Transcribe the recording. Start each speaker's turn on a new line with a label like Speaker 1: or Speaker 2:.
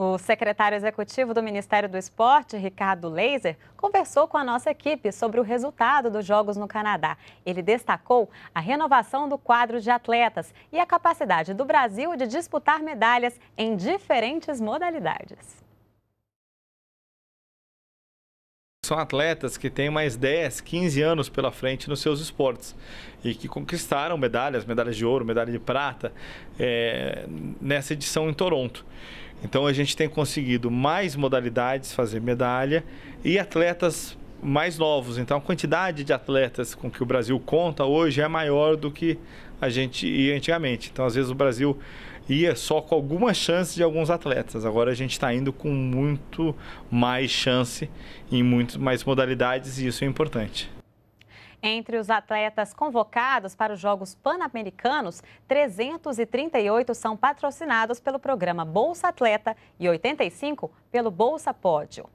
Speaker 1: O secretário executivo do Ministério do Esporte, Ricardo Laser, conversou com a nossa equipe sobre o resultado dos Jogos no Canadá. Ele destacou a renovação do quadro de atletas e a capacidade do Brasil de disputar medalhas em diferentes modalidades.
Speaker 2: são atletas que têm mais 10, 15 anos pela frente nos seus esportes e que conquistaram medalhas, medalhas de ouro, medalha de prata é, nessa edição em Toronto. Então a gente tem conseguido mais modalidades fazer medalha e atletas mais novos. Então a quantidade de atletas com que o Brasil conta hoje é maior do que a gente ia antigamente. Então às vezes o Brasil ia é só com algumas chances de alguns atletas. Agora a gente está indo com muito mais chance em muitas mais modalidades e isso é importante.
Speaker 1: Entre os atletas convocados para os Jogos Pan-Americanos, 338 são patrocinados pelo programa Bolsa Atleta e 85 pelo Bolsa Pódio.